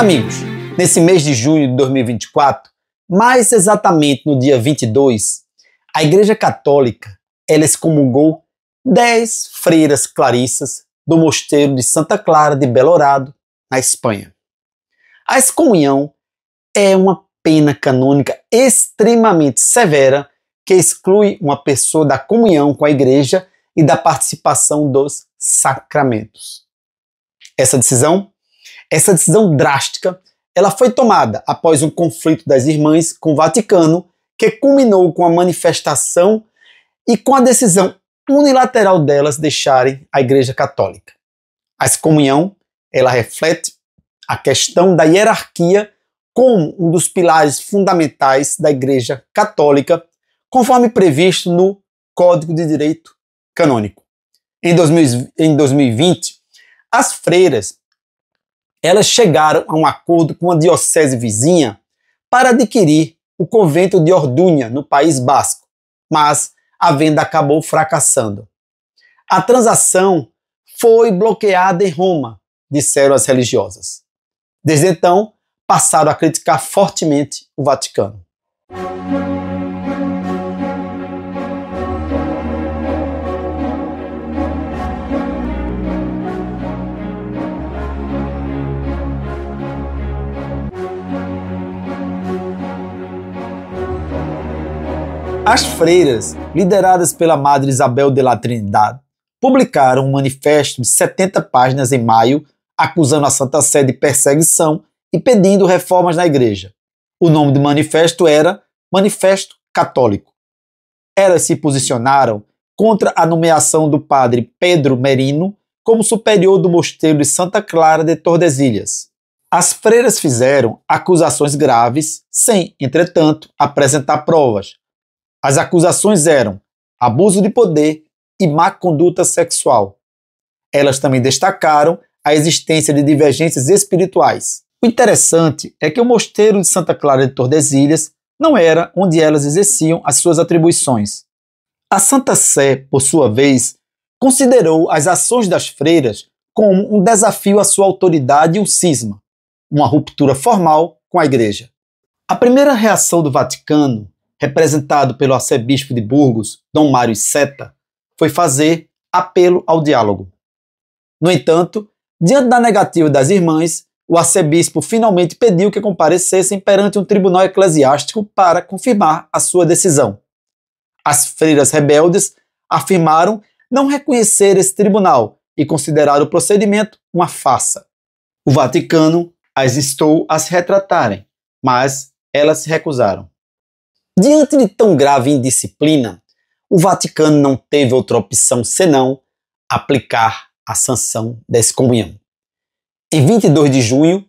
Amigos, nesse mês de junho de 2024, mais exatamente no dia 22, a Igreja Católica ela excomungou 10 freiras clarissas do Mosteiro de Santa Clara de Belorado, na Espanha. A excomunhão é uma pena canônica extremamente severa que exclui uma pessoa da comunhão com a Igreja e da participação dos sacramentos. Essa decisão essa decisão drástica ela foi tomada após um conflito das irmãs com o Vaticano, que culminou com a manifestação e com a decisão unilateral delas deixarem a Igreja Católica. A excomunhão ela reflete a questão da hierarquia como um dos pilares fundamentais da Igreja Católica, conforme previsto no Código de Direito Canônico. Em, 2020, as freiras elas chegaram a um acordo com a diocese vizinha para adquirir o convento de Ordunha, no País Basco, mas a venda acabou fracassando. A transação foi bloqueada em Roma, disseram as religiosas. Desde então, passaram a criticar fortemente o Vaticano. As freiras, lideradas pela Madre Isabel de la Trindade, publicaram um manifesto de 70 páginas em maio, acusando a Santa Sé de perseguição e pedindo reformas na igreja. O nome do manifesto era Manifesto Católico. Elas se posicionaram contra a nomeação do padre Pedro Merino como superior do mosteiro de Santa Clara de Tordesilhas. As freiras fizeram acusações graves, sem, entretanto, apresentar provas, as acusações eram abuso de poder e má conduta sexual. Elas também destacaram a existência de divergências espirituais. O interessante é que o mosteiro de Santa Clara de Tordesilhas não era onde elas exerciam as suas atribuições. A Santa Sé, por sua vez, considerou as ações das freiras como um desafio à sua autoridade e um cisma, uma ruptura formal com a Igreja. A primeira reação do Vaticano representado pelo arcebispo de Burgos, Dom Mário Seta, foi fazer apelo ao diálogo. No entanto, diante da negativa das irmãs, o arcebispo finalmente pediu que comparecessem perante um tribunal eclesiástico para confirmar a sua decisão. As freiras rebeldes afirmaram não reconhecer esse tribunal e considerar o procedimento uma farsa. O Vaticano as instou a se retratarem, mas elas se recusaram. Diante de tão grave indisciplina, o Vaticano não teve outra opção senão aplicar a sanção da excomunhão. Em 22 de junho,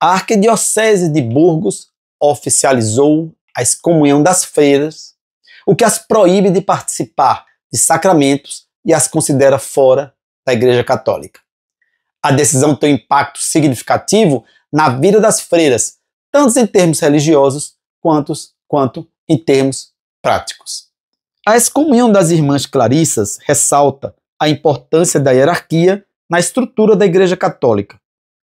a Arquidiocese de Burgos oficializou a excomunhão das freiras, o que as proíbe de participar de sacramentos e as considera fora da Igreja Católica. A decisão tem um impacto significativo na vida das freiras, tanto em termos religiosos quanto, quanto em termos práticos. A excomunhão das irmãs Clarissas ressalta a importância da hierarquia na estrutura da Igreja Católica.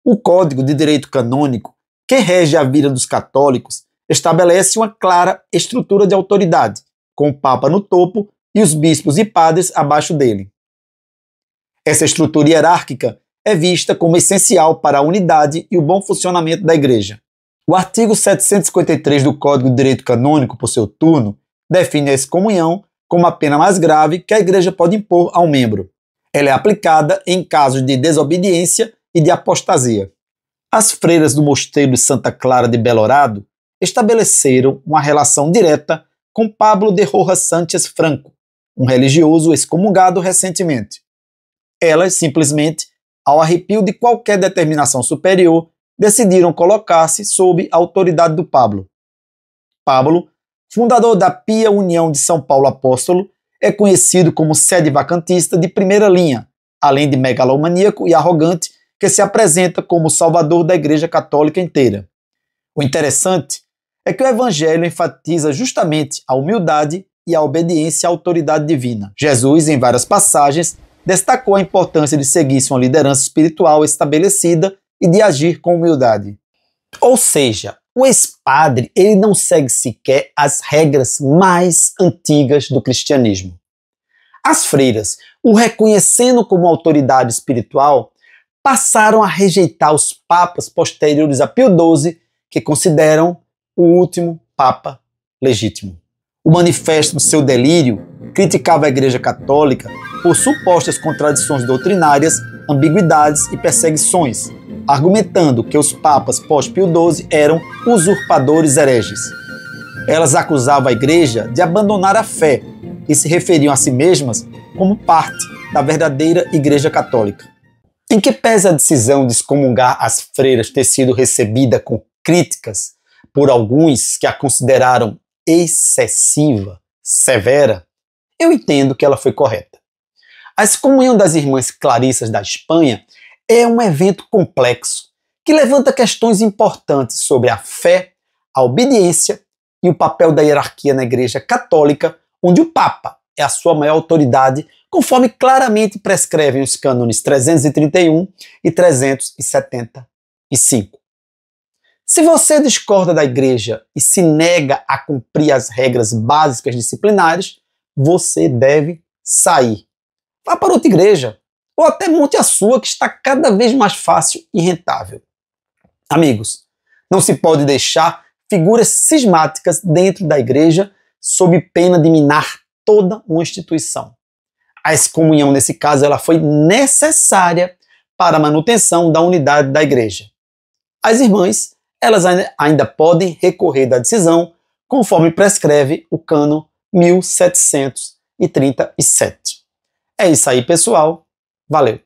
O Código de Direito Canônico, que rege a vida dos católicos, estabelece uma clara estrutura de autoridade, com o Papa no topo e os bispos e padres abaixo dele. Essa estrutura hierárquica é vista como essencial para a unidade e o bom funcionamento da Igreja. O artigo 753 do Código de Direito Canônico, por seu turno, define a excomunhão como a pena mais grave que a Igreja pode impor a um membro. Ela é aplicada em casos de desobediência e de apostasia. As freiras do Mosteiro de Santa Clara de Belorado estabeleceram uma relação direta com Pablo de Rojas Sánchez Franco, um religioso excomungado recentemente. Elas simplesmente, ao arrepio de qualquer determinação superior, decidiram colocar-se sob a autoridade do Pablo. Pablo, fundador da Pia União de São Paulo Apóstolo, é conhecido como sede vacantista de primeira linha, além de megalomaníaco e arrogante que se apresenta como salvador da Igreja Católica inteira. O interessante é que o Evangelho enfatiza justamente a humildade e a obediência à autoridade divina. Jesus, em várias passagens, destacou a importância de seguir-se uma liderança espiritual estabelecida e de agir com humildade. Ou seja, o ex-padre ele não segue sequer as regras mais antigas do cristianismo. As freiras, o reconhecendo como autoridade espiritual, passaram a rejeitar os papas posteriores a Pio XII, que consideram o último papa legítimo. O manifesto seu delírio criticava a Igreja Católica por supostas contradições doutrinárias, ambiguidades e perseguições, argumentando que os papas pós-Pio XII eram usurpadores hereges. Elas acusavam a igreja de abandonar a fé e se referiam a si mesmas como parte da verdadeira igreja católica. Em que pese a decisão de excomungar as freiras ter sido recebida com críticas por alguns que a consideraram excessiva, severa, eu entendo que ela foi correta. A excomunhão das irmãs Clarissas da Espanha é um evento complexo que levanta questões importantes sobre a fé, a obediência e o papel da hierarquia na Igreja Católica, onde o Papa é a sua maior autoridade, conforme claramente prescrevem os cânones 331 e 375. Se você discorda da Igreja e se nega a cumprir as regras básicas disciplinares, você deve sair. Vá para outra igreja, ou até monte a sua, que está cada vez mais fácil e rentável. Amigos, não se pode deixar figuras cismáticas dentro da igreja sob pena de minar toda uma instituição. A excomunhão, nesse caso, ela foi necessária para a manutenção da unidade da igreja. As irmãs, elas ainda podem recorrer da decisão, conforme prescreve o cano 1737. É isso aí, pessoal. Valeu!